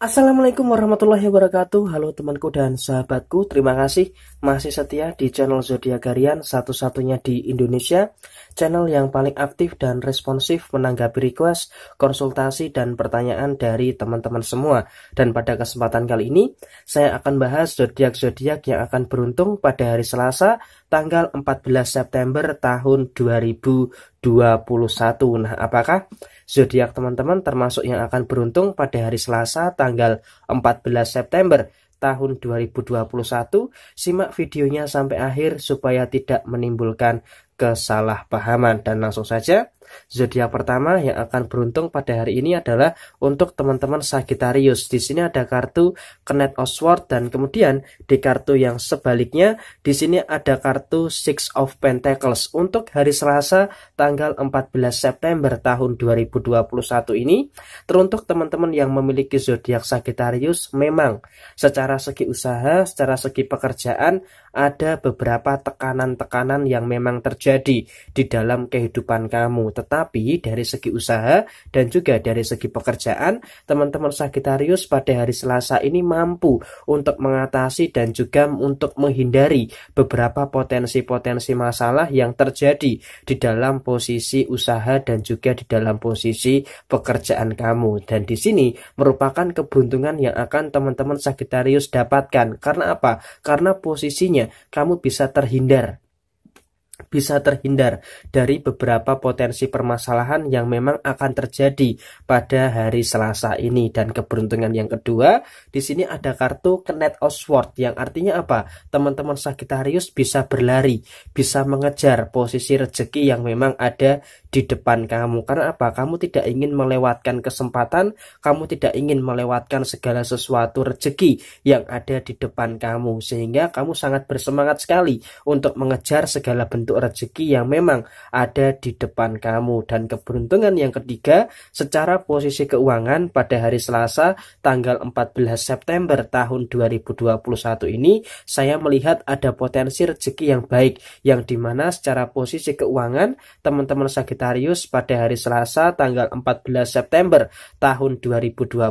Assalamualaikum warahmatullahi wabarakatuh Halo temanku dan sahabatku Terima kasih masih setia di channel Zodiac Harian Satu-satunya di Indonesia Channel yang paling aktif dan responsif Menanggapi request, konsultasi, dan pertanyaan dari teman-teman semua Dan pada kesempatan kali ini Saya akan bahas zodiak-zodiak yang akan beruntung pada hari Selasa tanggal 14 September tahun 2021. Nah, apakah zodiak teman-teman termasuk yang akan beruntung pada hari Selasa tanggal 14 September tahun 2021? Simak videonya sampai akhir supaya tidak menimbulkan kesalahpahaman dan langsung saja zodiak pertama yang akan beruntung pada hari ini adalah untuk teman-teman Sagittarius. Di sini ada kartu Knight of Swords dan kemudian di kartu yang sebaliknya di sini ada kartu Six of Pentacles. Untuk hari Selasa tanggal 14 September tahun 2021 ini teruntuk teman-teman yang memiliki zodiak Sagittarius memang secara segi usaha, secara segi pekerjaan ada beberapa tekanan-tekanan yang memang terjadi di dalam kehidupan kamu tetapi dari segi usaha dan juga dari segi pekerjaan, teman-teman Sagittarius pada hari Selasa ini mampu untuk mengatasi dan juga untuk menghindari beberapa potensi-potensi masalah yang terjadi di dalam posisi usaha dan juga di dalam posisi pekerjaan kamu. Dan di sini merupakan kebuntungan yang akan teman-teman Sagittarius dapatkan. Karena apa? Karena posisinya kamu bisa terhindar bisa terhindar dari beberapa potensi permasalahan yang memang akan terjadi pada hari Selasa ini dan keberuntungan yang kedua di sini ada kartu Kenet Oswald yang artinya apa teman-teman Sagittarius bisa berlari bisa mengejar posisi rezeki yang memang ada di depan kamu karena apa kamu tidak ingin melewatkan kesempatan kamu tidak ingin melewatkan segala sesuatu rezeki yang ada di depan kamu sehingga kamu sangat bersemangat sekali untuk mengejar segala bentuk bentuk rezeki yang memang ada di depan kamu. Dan keberuntungan yang ketiga, secara posisi keuangan pada hari Selasa tanggal 14 September tahun 2021 ini, saya melihat ada potensi rezeki yang baik, yang dimana secara posisi keuangan teman-teman Sagitarius pada hari Selasa tanggal 14 September tahun 2021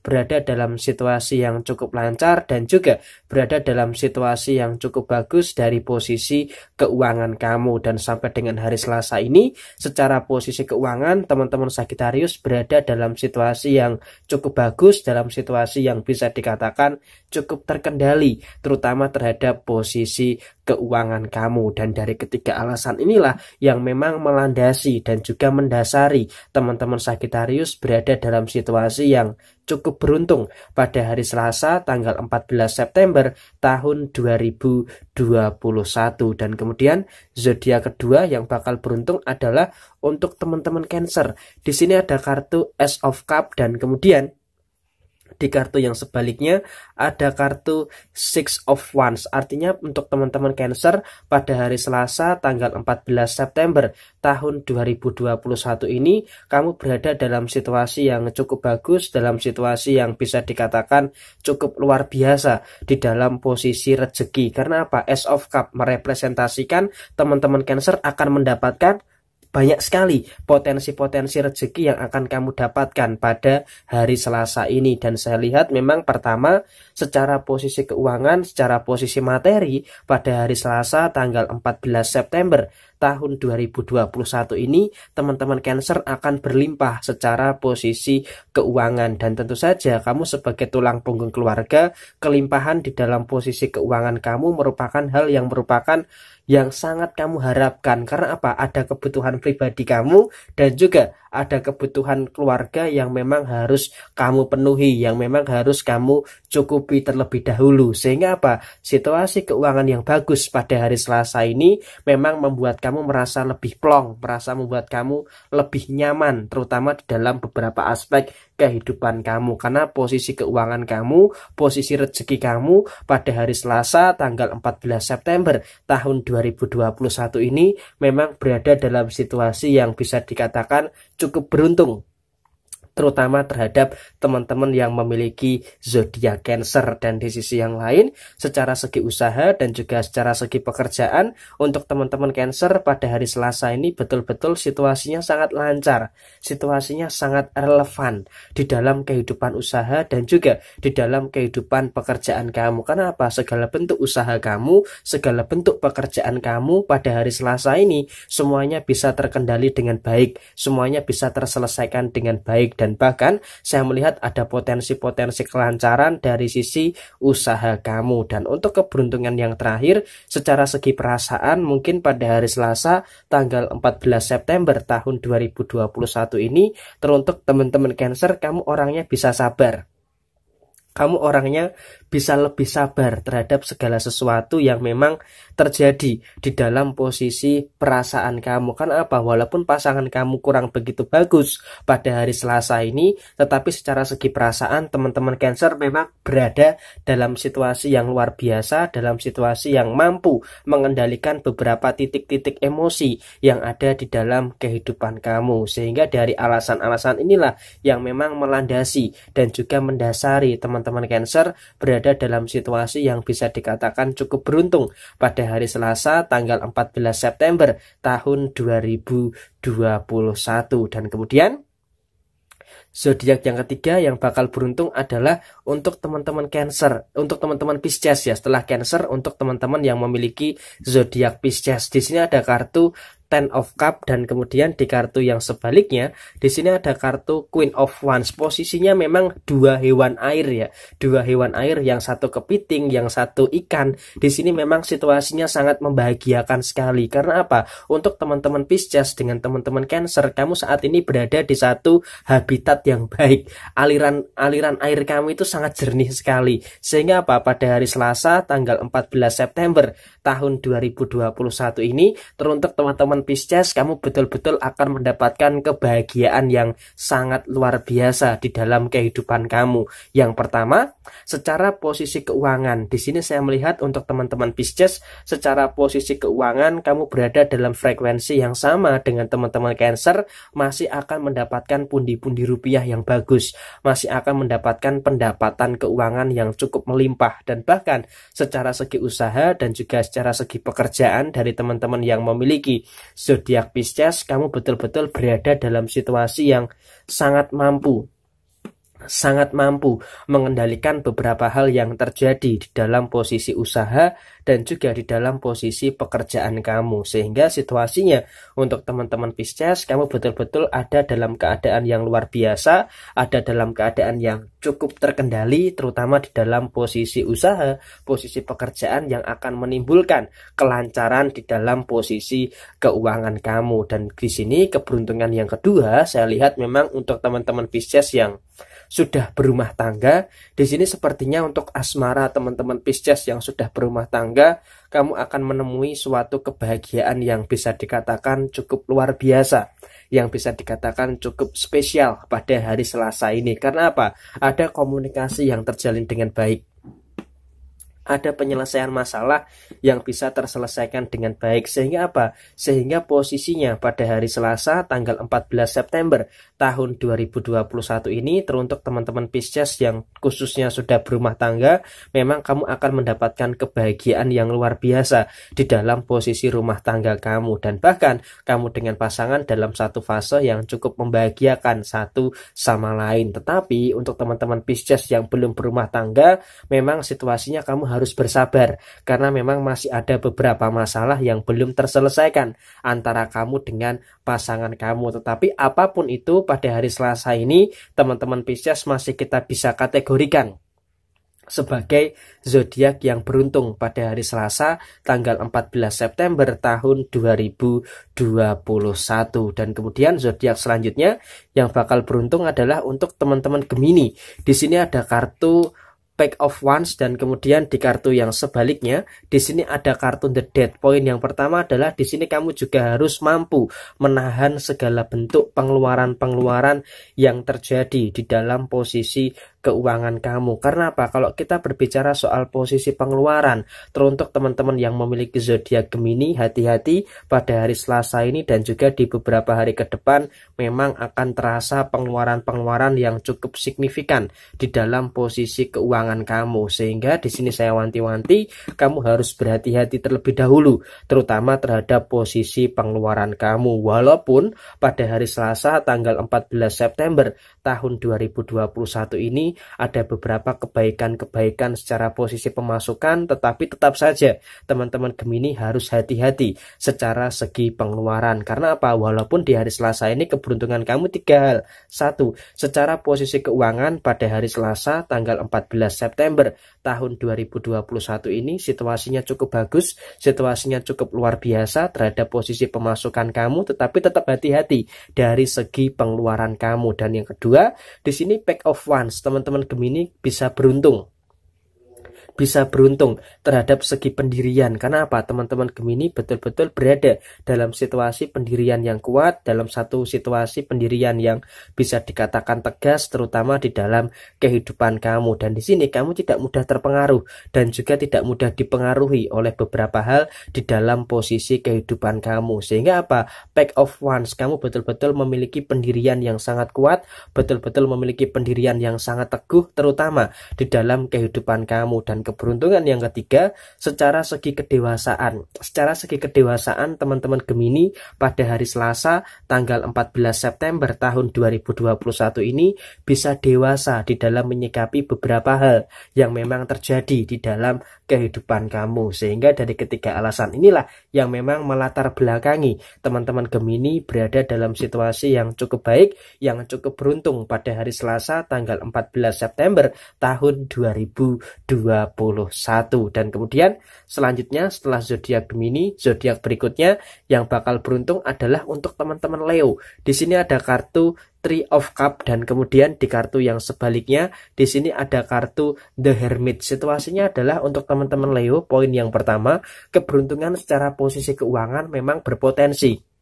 berada dalam situasi yang cukup lancar dan juga berada dalam situasi yang cukup bagus dari posisi keuangan keuangan kamu dan sampai dengan hari Selasa ini secara posisi keuangan teman-teman Sagittarius berada dalam situasi yang cukup bagus dalam situasi yang bisa dikatakan cukup terkendali terutama terhadap posisi keuangan kamu dan dari ketiga alasan inilah yang memang melandasi dan juga mendasari teman-teman Sagittarius berada dalam situasi yang cukup beruntung pada hari Selasa tanggal 14 September tahun 2021 dan kemudian zodiak kedua yang bakal beruntung adalah untuk teman-teman Cancer. Di sini ada kartu S of Cup dan kemudian di kartu yang sebaliknya ada kartu Six of Wands. Artinya untuk teman-teman Cancer pada hari Selasa tanggal 14 September tahun 2021 ini kamu berada dalam situasi yang cukup bagus, dalam situasi yang bisa dikatakan cukup luar biasa di dalam posisi rezeki. Karena apa? S of Cup merepresentasikan teman-teman Cancer akan mendapatkan banyak sekali potensi-potensi rezeki yang akan kamu dapatkan pada hari Selasa ini dan saya lihat memang pertama secara posisi keuangan, secara posisi materi pada hari Selasa tanggal 14 September tahun 2021 ini teman-teman Cancer akan berlimpah secara posisi keuangan dan tentu saja kamu sebagai tulang punggung keluarga kelimpahan di dalam posisi keuangan kamu merupakan hal yang merupakan yang sangat kamu harapkan karena apa ada kebutuhan pribadi kamu dan juga ada kebutuhan keluarga yang memang harus kamu penuhi, yang memang harus kamu cukupi terlebih dahulu. Sehingga apa? Situasi keuangan yang bagus pada hari Selasa ini memang membuat kamu merasa lebih plong, merasa membuat kamu lebih nyaman, terutama di dalam beberapa aspek kehidupan kamu karena posisi keuangan kamu, posisi rezeki kamu pada hari Selasa tanggal 14 September tahun 2021 ini memang berada dalam situasi yang bisa dikatakan cukup beruntung terutama terhadap teman-teman yang memiliki zodiak Cancer dan di sisi yang lain secara segi usaha dan juga secara segi pekerjaan untuk teman-teman Cancer pada hari Selasa ini betul-betul situasinya sangat lancar, situasinya sangat relevan di dalam kehidupan usaha dan juga di dalam kehidupan pekerjaan kamu. Karena apa? Segala bentuk usaha kamu, segala bentuk pekerjaan kamu pada hari Selasa ini semuanya bisa terkendali dengan baik, semuanya bisa terselesaikan dengan baik dan bahkan saya melihat ada potensi-potensi kelancaran dari sisi usaha kamu dan untuk keberuntungan yang terakhir secara segi perasaan mungkin pada hari Selasa tanggal 14 September tahun 2021 ini teruntuk teman-teman Cancer kamu orangnya bisa sabar kamu orangnya bisa lebih sabar terhadap segala sesuatu yang memang terjadi di dalam posisi perasaan kamu. Kan apa? Walaupun pasangan kamu kurang begitu bagus pada hari Selasa ini, tetapi secara segi perasaan teman-teman Cancer memang berada dalam situasi yang luar biasa, dalam situasi yang mampu mengendalikan beberapa titik-titik emosi yang ada di dalam kehidupan kamu. Sehingga dari alasan-alasan inilah yang memang melandasi dan juga mendasari teman-teman Cancer berada berada dalam situasi yang bisa dikatakan cukup beruntung pada hari Selasa tanggal 14 September tahun 2021 dan kemudian zodiak yang ketiga yang bakal beruntung adalah untuk teman-teman Cancer, untuk teman-teman Pisces ya. Setelah Cancer untuk teman-teman yang memiliki zodiak Pisces. Di sini ada kartu Ten of Cup dan kemudian di kartu yang sebaliknya di sini ada kartu Queen of Wands posisinya memang dua hewan air ya dua hewan air yang satu kepiting yang satu ikan di sini memang situasinya sangat membahagiakan sekali karena apa untuk teman-teman Pisces dengan teman-teman Cancer kamu saat ini berada di satu habitat yang baik aliran aliran air kamu itu sangat jernih sekali sehingga apa pada hari Selasa tanggal 14 September tahun 2021 ini teruntuk teman-teman teman Pisces kamu betul-betul akan mendapatkan kebahagiaan yang sangat luar biasa di dalam kehidupan kamu. Yang pertama, secara posisi keuangan. Di sini saya melihat untuk teman-teman Pisces secara posisi keuangan kamu berada dalam frekuensi yang sama dengan teman-teman Cancer masih akan mendapatkan pundi-pundi rupiah yang bagus, masih akan mendapatkan pendapatan keuangan yang cukup melimpah dan bahkan secara segi usaha dan juga secara segi pekerjaan dari teman-teman yang memiliki zodiak Pisces, kamu betul-betul berada dalam situasi yang sangat mampu sangat mampu mengendalikan beberapa hal yang terjadi di dalam posisi usaha dan juga di dalam posisi pekerjaan kamu. Sehingga situasinya untuk teman-teman Pisces, kamu betul-betul ada dalam keadaan yang luar biasa, ada dalam keadaan yang cukup terkendali, terutama di dalam posisi usaha, posisi pekerjaan yang akan menimbulkan kelancaran di dalam posisi keuangan kamu. Dan di sini keberuntungan yang kedua, saya lihat memang untuk teman-teman Pisces yang sudah berumah tangga. Di sini sepertinya untuk asmara teman-teman Pisces yang sudah berumah tangga, kamu akan menemui suatu kebahagiaan yang bisa dikatakan cukup luar biasa, yang bisa dikatakan cukup spesial pada hari Selasa ini. Karena apa? Ada komunikasi yang terjalin dengan baik ada penyelesaian masalah yang bisa terselesaikan dengan baik sehingga apa? Sehingga posisinya pada hari Selasa tanggal 14 September tahun 2021 ini teruntuk teman-teman Pisces yang khususnya sudah berumah tangga memang kamu akan mendapatkan kebahagiaan yang luar biasa di dalam posisi rumah tangga kamu dan bahkan kamu dengan pasangan dalam satu fase yang cukup membahagiakan satu sama lain. Tetapi untuk teman-teman Pisces yang belum berumah tangga memang situasinya kamu harus bersabar karena memang masih ada beberapa masalah yang belum terselesaikan antara kamu dengan pasangan kamu. Tetapi apapun itu pada hari Selasa ini teman-teman Pisces masih kita bisa kategorikan sebagai zodiak yang beruntung pada hari Selasa tanggal 14 September tahun 2021 dan kemudian zodiak selanjutnya yang bakal beruntung adalah untuk teman-teman Gemini. Di sini ada kartu pack of ones dan kemudian di kartu yang sebaliknya di sini ada kartu the dead point yang pertama adalah di sini kamu juga harus mampu menahan segala bentuk pengeluaran-pengeluaran yang terjadi di dalam posisi keuangan kamu. Karena apa? Kalau kita berbicara soal posisi pengeluaran, teruntuk teman-teman yang memiliki zodiak Gemini, hati-hati pada hari Selasa ini dan juga di beberapa hari ke depan memang akan terasa pengeluaran-pengeluaran yang cukup signifikan di dalam posisi keuangan kamu. Sehingga di sini saya wanti-wanti kamu harus berhati-hati terlebih dahulu, terutama terhadap posisi pengeluaran kamu. Walaupun pada hari Selasa tanggal 14 September tahun 2021 ini ada beberapa kebaikan-kebaikan secara posisi pemasukan, tetapi tetap saja teman-teman Gemini harus hati-hati secara segi pengeluaran. Karena apa? Walaupun di hari Selasa ini keberuntungan kamu tiga hal. Satu, secara posisi keuangan pada hari Selasa tanggal 14 September tahun 2021 ini situasinya cukup bagus, situasinya cukup luar biasa terhadap posisi pemasukan kamu, tetapi tetap hati-hati dari segi pengeluaran kamu. Dan yang kedua, di sini pack of ones, teman-teman teman-teman Gemini bisa beruntung bisa beruntung terhadap segi pendirian. Karena apa? Teman-teman Gemini betul-betul berada dalam situasi pendirian yang kuat, dalam satu situasi pendirian yang bisa dikatakan tegas terutama di dalam kehidupan kamu. Dan di sini kamu tidak mudah terpengaruh dan juga tidak mudah dipengaruhi oleh beberapa hal di dalam posisi kehidupan kamu. Sehingga apa? Pack of ones kamu betul-betul memiliki pendirian yang sangat kuat, betul-betul memiliki pendirian yang sangat teguh terutama di dalam kehidupan kamu dan keberuntungan yang ketiga secara segi kedewasaan. Secara segi kedewasaan teman-teman Gemini pada hari Selasa tanggal 14 September tahun 2021 ini bisa dewasa di dalam menyikapi beberapa hal yang memang terjadi di dalam kehidupan kamu. Sehingga dari ketiga alasan inilah yang memang melatar belakangi teman-teman Gemini berada dalam situasi yang cukup baik, yang cukup beruntung pada hari Selasa tanggal 14 September tahun 2021 dan kemudian selanjutnya setelah zodiak Gemini, zodiak berikutnya yang bakal beruntung adalah untuk teman-teman Leo. Di sini ada kartu Three of Cup dan kemudian di kartu yang sebaliknya di sini ada kartu The Hermit. Situasinya adalah untuk teman-teman Leo, poin yang pertama, keberuntungan secara posisi keuangan memang berpotensi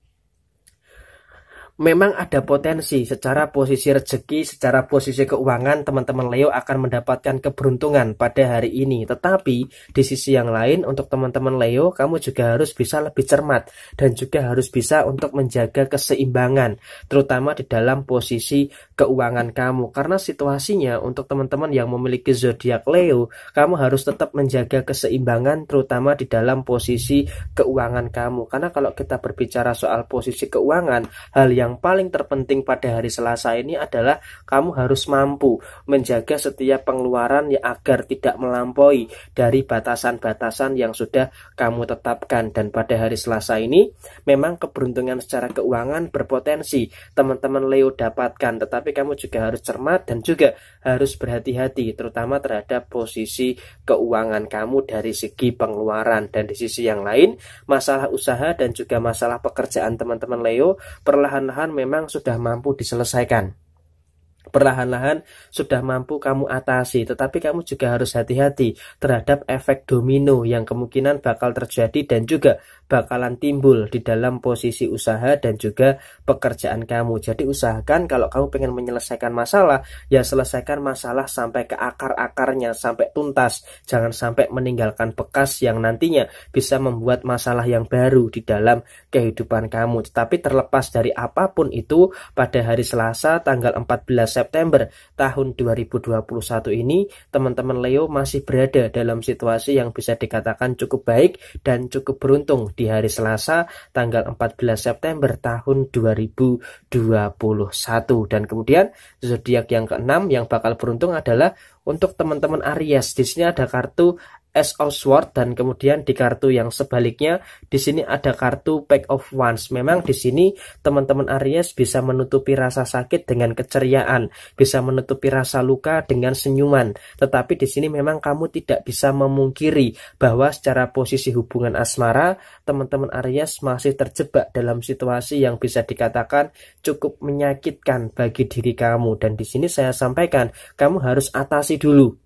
memang ada potensi secara posisi rezeki, secara posisi keuangan teman-teman Leo akan mendapatkan keberuntungan pada hari ini. Tetapi di sisi yang lain untuk teman-teman Leo, kamu juga harus bisa lebih cermat dan juga harus bisa untuk menjaga keseimbangan, terutama di dalam posisi keuangan kamu. Karena situasinya untuk teman-teman yang memiliki zodiak Leo, kamu harus tetap menjaga keseimbangan terutama di dalam posisi keuangan kamu. Karena kalau kita berbicara soal posisi keuangan, hal yang yang paling terpenting pada hari Selasa ini adalah kamu harus mampu menjaga setiap pengeluaran ya agar tidak melampaui dari batasan-batasan yang sudah kamu tetapkan dan pada hari Selasa ini memang keberuntungan secara keuangan berpotensi teman-teman Leo dapatkan tetapi kamu juga harus cermat dan juga harus berhati-hati terutama terhadap posisi keuangan kamu dari segi pengeluaran dan di sisi yang lain masalah usaha dan juga masalah pekerjaan teman-teman Leo perlahan-lahan memang sudah mampu diselesaikan perlahan-lahan sudah mampu kamu atasi, tetapi kamu juga harus hati-hati terhadap efek domino yang kemungkinan bakal terjadi dan juga bakalan timbul di dalam posisi usaha dan juga pekerjaan kamu. Jadi usahakan kalau kamu pengen menyelesaikan masalah, ya selesaikan masalah sampai ke akar-akarnya, sampai tuntas. Jangan sampai meninggalkan bekas yang nantinya bisa membuat masalah yang baru di dalam kehidupan kamu. Tetapi terlepas dari apapun itu, pada hari Selasa tanggal 14 September tahun 2021 ini, teman-teman Leo masih berada dalam situasi yang bisa dikatakan cukup baik dan cukup beruntung di hari Selasa tanggal 14 September tahun 2021 dan kemudian zodiak yang keenam yang bakal beruntung adalah untuk teman-teman Aries, di sini ada kartu S of Sword dan kemudian di kartu yang sebaliknya di sini ada kartu Pack of Wands. Memang di sini teman-teman Aries bisa menutupi rasa sakit dengan keceriaan, bisa menutupi rasa luka dengan senyuman. Tetapi di sini memang kamu tidak bisa memungkiri bahwa secara posisi hubungan asmara teman-teman Aries masih terjebak dalam situasi yang bisa dikatakan cukup menyakitkan bagi diri kamu dan di sini saya sampaikan kamu harus atasi dulu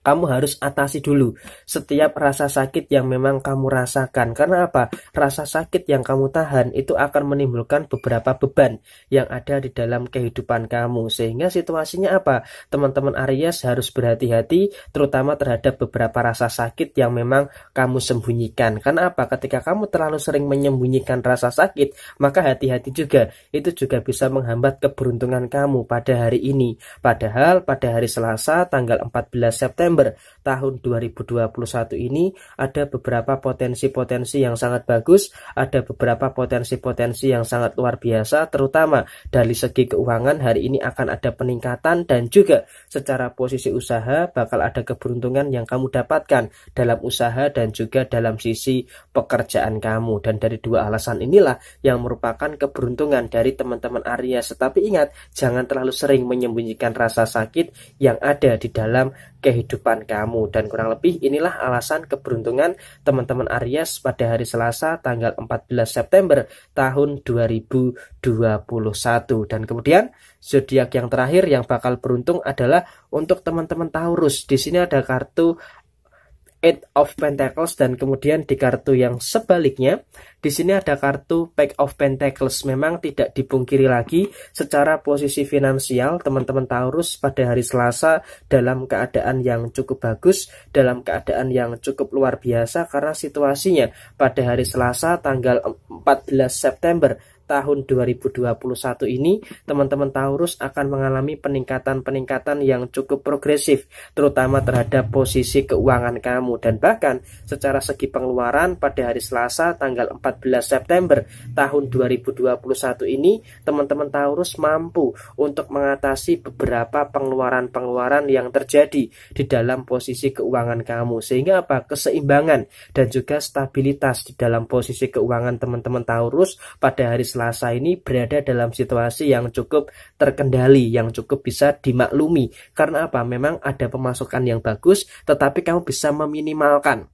kamu harus atasi dulu setiap rasa sakit yang memang kamu rasakan. Karena apa? Rasa sakit yang kamu tahan itu akan menimbulkan beberapa beban yang ada di dalam kehidupan kamu. Sehingga situasinya apa? Teman-teman Aries harus berhati-hati terutama terhadap beberapa rasa sakit yang memang kamu sembunyikan. Karena apa? Ketika kamu terlalu sering menyembunyikan rasa sakit, maka hati-hati juga. Itu juga bisa menghambat keberuntungan kamu pada hari ini. Padahal pada hari Selasa tanggal 14 September November tahun 2021 ini ada beberapa potensi-potensi yang sangat bagus, ada beberapa potensi-potensi yang sangat luar biasa terutama dari segi keuangan hari ini akan ada peningkatan dan juga secara posisi usaha bakal ada keberuntungan yang kamu dapatkan dalam usaha dan juga dalam sisi pekerjaan kamu dan dari dua alasan inilah yang merupakan keberuntungan dari teman-teman Aries tetapi ingat jangan terlalu sering menyembunyikan rasa sakit yang ada di dalam kehidupan kamu. Dan kurang lebih inilah alasan keberuntungan teman-teman Aries pada hari Selasa tanggal 14 September tahun 2021. Dan kemudian zodiak yang terakhir yang bakal beruntung adalah untuk teman-teman Taurus. Di sini ada kartu Eight of Pentacles dan kemudian di kartu yang sebaliknya di sini ada kartu Pack of Pentacles memang tidak dipungkiri lagi secara posisi finansial teman-teman Taurus pada hari Selasa dalam keadaan yang cukup bagus dalam keadaan yang cukup luar biasa karena situasinya pada hari Selasa tanggal 14 September tahun 2021 ini teman-teman Taurus akan mengalami peningkatan-peningkatan yang cukup progresif terutama terhadap posisi keuangan kamu dan bahkan secara segi pengeluaran pada hari Selasa tanggal 14 September tahun 2021 ini teman-teman Taurus mampu untuk mengatasi beberapa pengeluaran-pengeluaran yang terjadi di dalam posisi keuangan kamu sehingga apa keseimbangan dan juga stabilitas di dalam posisi keuangan teman-teman Taurus pada hari Selasa Selasa ini berada dalam situasi yang cukup terkendali, yang cukup bisa dimaklumi. Karena apa? Memang ada pemasukan yang bagus, tetapi kamu bisa meminimalkan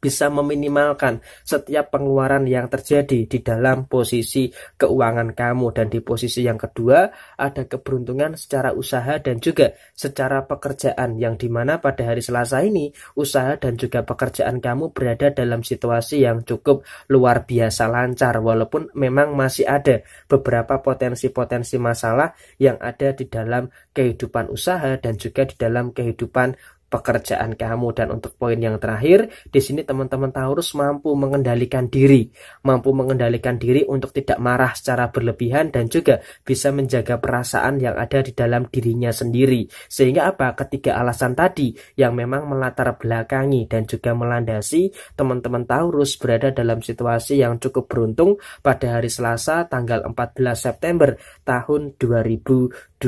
bisa meminimalkan setiap pengeluaran yang terjadi di dalam posisi keuangan kamu. Dan di posisi yang kedua, ada keberuntungan secara usaha dan juga secara pekerjaan yang dimana pada hari Selasa ini usaha dan juga pekerjaan kamu berada dalam situasi yang cukup luar biasa lancar walaupun memang masih ada beberapa potensi-potensi masalah yang ada di dalam kehidupan usaha dan juga di dalam kehidupan pekerjaan kamu dan untuk poin yang terakhir di sini teman-teman Taurus mampu mengendalikan diri mampu mengendalikan diri untuk tidak marah secara berlebihan dan juga bisa menjaga perasaan yang ada di dalam dirinya sendiri sehingga apa ketiga alasan tadi yang memang melatar belakangi dan juga melandasi teman-teman Taurus berada dalam situasi yang cukup beruntung pada hari Selasa tanggal 14 September tahun 2021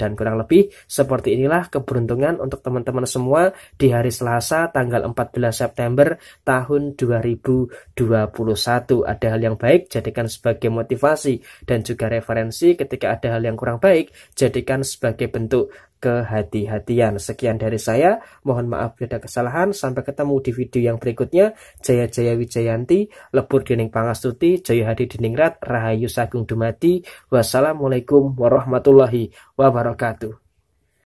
dan kurang lebih seperti inilah keberuntungan untuk teman-teman semua di hari Selasa tanggal 14 September tahun 2021. Ada hal yang baik jadikan sebagai motivasi dan juga referensi ketika ada hal yang kurang baik jadikan sebagai bentuk kehati-hatian. Sekian dari saya, mohon maaf bila ada kesalahan. Sampai ketemu di video yang berikutnya. Jaya Jaya Wijayanti, Lebur Dening Pangastuti, Jaya Hadi Diningrat, Rahayu Sagung Dumati Wassalamualaikum warahmatullahi wabarakatuh.